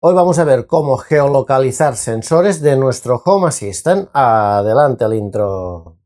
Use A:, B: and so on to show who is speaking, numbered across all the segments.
A: Hoy vamos a ver cómo geolocalizar sensores de nuestro Home Assistant. Adelante el intro.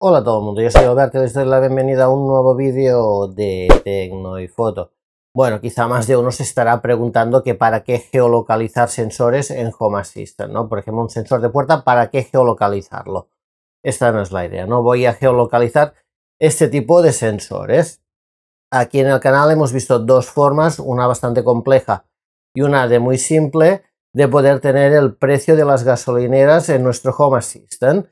A: Hola a todo el mundo, yo soy Alberto y les doy la bienvenida a un nuevo vídeo de Tecno y Foto. Bueno, quizá más de uno se estará preguntando que para qué geolocalizar sensores en Home Assistant, ¿no? Por ejemplo, un sensor de puerta, ¿para qué geolocalizarlo? Esta no es la idea, ¿no? Voy a geolocalizar este tipo de sensores. Aquí en el canal hemos visto dos formas, una bastante compleja y una de muy simple, de poder tener el precio de las gasolineras en nuestro Home Assistant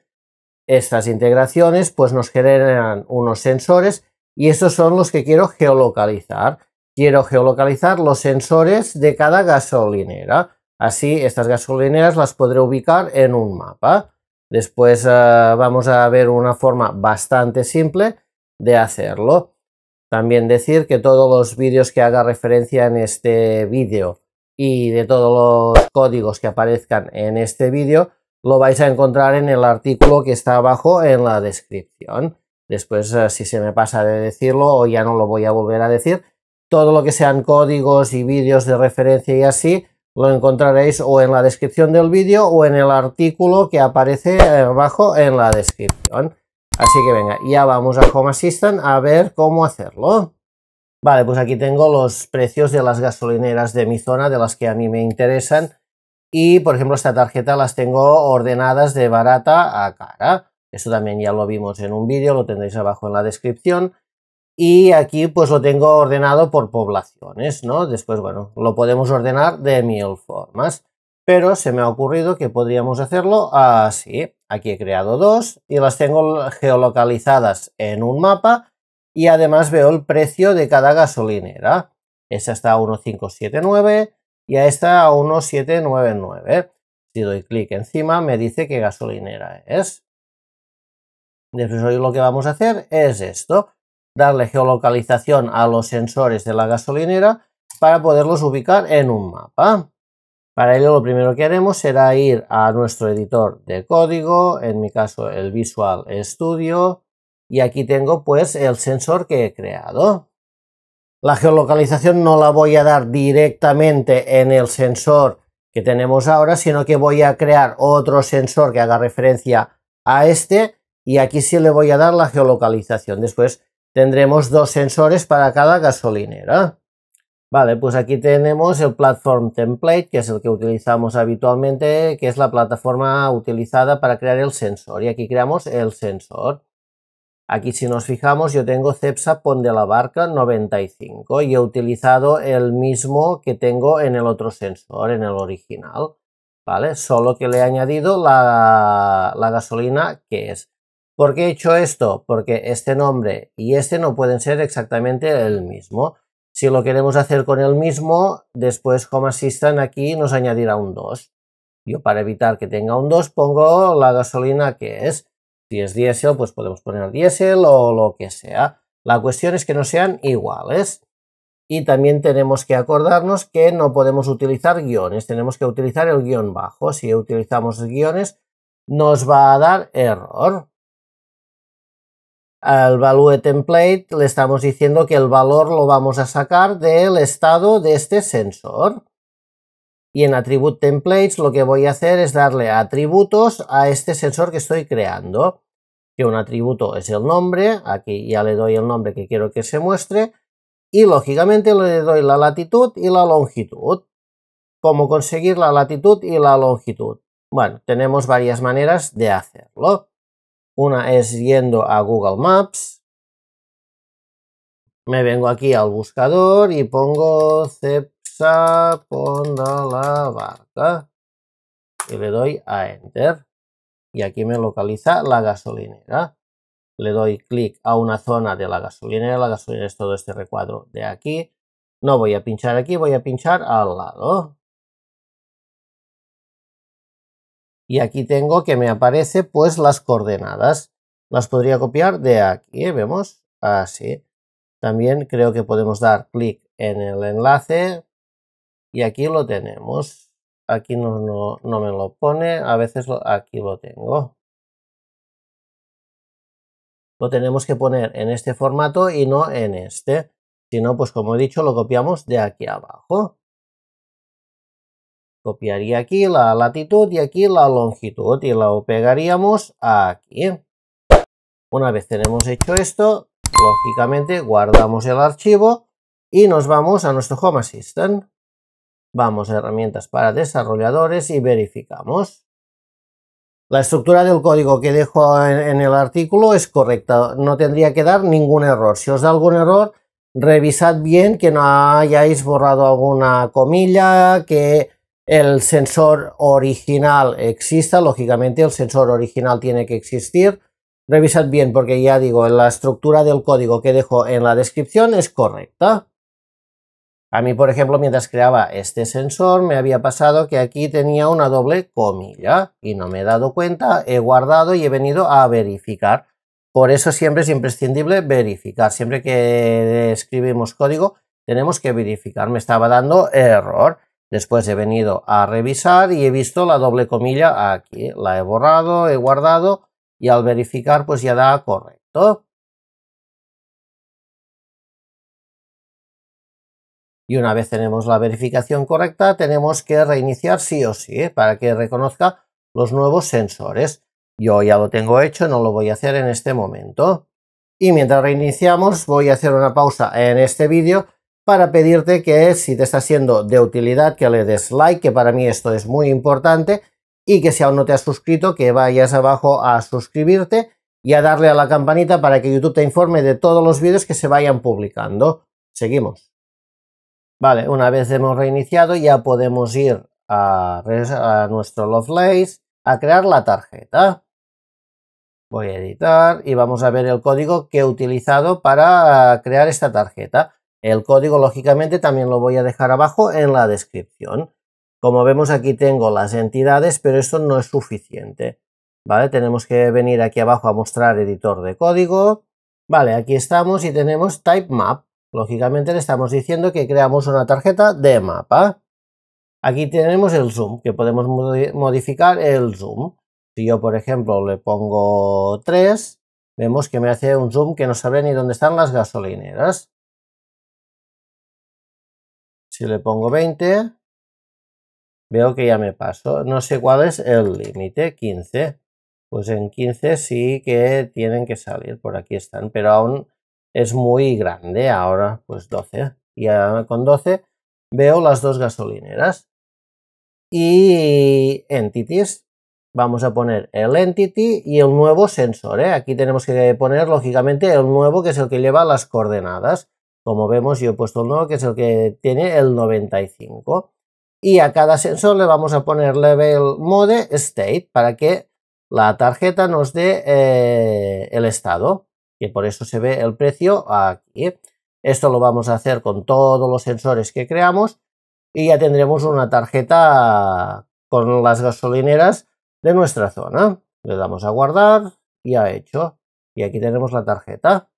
A: estas integraciones pues nos generan unos sensores y estos son los que quiero geolocalizar. Quiero geolocalizar los sensores de cada gasolinera. Así estas gasolineras las podré ubicar en un mapa. Después eh, vamos a ver una forma bastante simple de hacerlo. También decir que todos los vídeos que haga referencia en este vídeo y de todos los códigos que aparezcan en este vídeo lo vais a encontrar en el artículo que está abajo en la descripción. Después, eh, si se me pasa de decirlo o ya no lo voy a volver a decir, todo lo que sean códigos y vídeos de referencia y así, lo encontraréis o en la descripción del vídeo o en el artículo que aparece eh, abajo en la descripción. Así que venga, ya vamos a Home Assistant a ver cómo hacerlo. Vale, pues aquí tengo los precios de las gasolineras de mi zona, de las que a mí me interesan. Y, por ejemplo, esta tarjeta las tengo ordenadas de barata a cara. Eso también ya lo vimos en un vídeo, lo tendréis abajo en la descripción. Y aquí pues lo tengo ordenado por poblaciones, ¿no? Después, bueno, lo podemos ordenar de mil formas. Pero se me ha ocurrido que podríamos hacerlo así. Aquí he creado dos y las tengo geolocalizadas en un mapa y además veo el precio de cada gasolinera. Esa está a 1.579, y a esta a 1,799. Si doy clic encima me dice qué gasolinera es. Después hoy lo que vamos a hacer es esto, darle geolocalización a los sensores de la gasolinera para poderlos ubicar en un mapa. Para ello lo primero que haremos será ir a nuestro editor de código, en mi caso el Visual Studio, y aquí tengo pues el sensor que he creado. La geolocalización no la voy a dar directamente en el sensor que tenemos ahora, sino que voy a crear otro sensor que haga referencia a este y aquí sí le voy a dar la geolocalización. Después tendremos dos sensores para cada gasolinera. Vale, pues aquí tenemos el Platform Template, que es el que utilizamos habitualmente, que es la plataforma utilizada para crear el sensor. Y aquí creamos el sensor. Aquí si nos fijamos yo tengo Cepsa Pon de la Barca 95 y he utilizado el mismo que tengo en el otro sensor, en el original, ¿vale? Solo que le he añadido la, gasolina que es. ¿Por qué he hecho esto? Porque este nombre y este no pueden ser exactamente el mismo. Si lo queremos hacer con el mismo, después como asistan aquí nos añadirá un 2. Yo para evitar que tenga un 2 pongo la gasolina que es si es diésel, pues podemos poner diésel o lo que sea. La cuestión es que no sean iguales. Y también tenemos que acordarnos que no podemos utilizar guiones, tenemos que utilizar el guión bajo. Si utilizamos guiones, nos va a dar error. Al value template le estamos diciendo que el valor lo vamos a sacar del estado de este sensor. Y en Attribute Templates lo que voy a hacer es darle atributos a este sensor que estoy creando. Que un atributo es el nombre, aquí ya le doy el nombre que quiero que se muestre. Y lógicamente le doy la latitud y la longitud. ¿Cómo conseguir la latitud y la longitud? Bueno, tenemos varias maneras de hacerlo. Una es yendo a Google Maps. Me vengo aquí al buscador y pongo pizza, la barca Y le doy a Enter. Y aquí me localiza la gasolinera. Le doy clic a una zona de la gasolinera. La gasolinera es todo este recuadro de aquí. No voy a pinchar aquí, voy a pinchar al lado. Y aquí tengo que me aparece pues las coordenadas. Las podría copiar de aquí, vemos, así. También creo que podemos dar clic en el enlace y aquí lo tenemos. Aquí no, me lo pone, a veces aquí lo tengo. Lo tenemos que poner en este formato y no en este. Si no, pues como he dicho, lo copiamos de aquí abajo. Copiaría aquí la latitud y aquí la longitud y lo pegaríamos aquí. Una vez tenemos hecho esto, lógicamente guardamos el archivo y nos vamos a nuestro Home Assistant. Vamos a herramientas para desarrolladores y verificamos. La estructura del código que dejo en, el artículo es correcta, no tendría que dar ningún error. Si os da algún error, revisad bien que no hayáis borrado alguna comilla, que el sensor original exista, lógicamente el sensor original tiene que existir. Revisad bien porque ya digo, la estructura del código que dejo en la descripción es correcta. A mí, por ejemplo, mientras creaba este sensor, me había pasado que aquí tenía una doble comilla y no me he dado cuenta, he guardado y he venido a verificar. Por eso siempre es imprescindible verificar. Siempre que escribimos código, tenemos que verificar. Me estaba dando error. Después he venido a revisar y he visto la doble comilla aquí. La he borrado, he guardado y al verificar pues ya da correcto. Y una vez tenemos la verificación correcta, tenemos que reiniciar sí o sí ¿eh? para que reconozca los nuevos sensores. Yo ya lo tengo hecho, no lo voy a hacer en este momento. Y mientras reiniciamos, voy a hacer una pausa en este vídeo para pedirte que si te está siendo de utilidad, que le des like, que para mí esto es muy importante, y que si aún no te has suscrito, que vayas abajo a suscribirte y a darle a la campanita para que YouTube te informe de todos los vídeos que se vayan publicando. Seguimos. Vale, una vez hemos reiniciado ya podemos ir a, nuestro Lovelace a crear la tarjeta. Voy a editar y vamos a ver el código que he utilizado para crear esta tarjeta. El código, lógicamente, también lo voy a dejar abajo en la descripción. Como vemos, aquí tengo las entidades, pero esto no es suficiente. ¿Vale? Tenemos que venir aquí abajo a mostrar editor de código. Vale, aquí estamos y tenemos type map. Lógicamente le estamos diciendo que creamos una tarjeta de mapa. Aquí tenemos el zoom, que podemos modificar el zoom. Si yo, por ejemplo, le pongo 3, vemos que me hace un zoom que no sabe ni dónde están las gasolineras. Si le pongo 20, veo que ya me paso. No sé cuál es el límite, 15. Pues en 15 sí que tienen que salir, por aquí están, pero aún es muy grande, ahora pues 12. Y ahora con 12 veo las dos gasolineras. Y entities, vamos a poner el entity y el nuevo sensor. ¿eh? Aquí tenemos que poner lógicamente el nuevo que es el que lleva las coordenadas. Como vemos yo he puesto el nuevo que es el que tiene el 95. Y a cada sensor le vamos a poner level mode state para que la tarjeta nos dé eh, el estado. Y por eso se ve el precio aquí. Esto lo vamos a hacer con todos los sensores que creamos y ya tendremos una tarjeta con las gasolineras de nuestra zona. Le damos a guardar y ha hecho. Y aquí tenemos la tarjeta.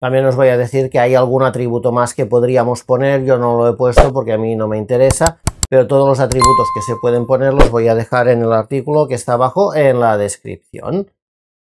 A: También os voy a decir que hay algún atributo más que podríamos poner, yo no lo he puesto porque a mí no me interesa, pero todos los atributos que se pueden poner los voy a dejar en el artículo que está abajo en la descripción.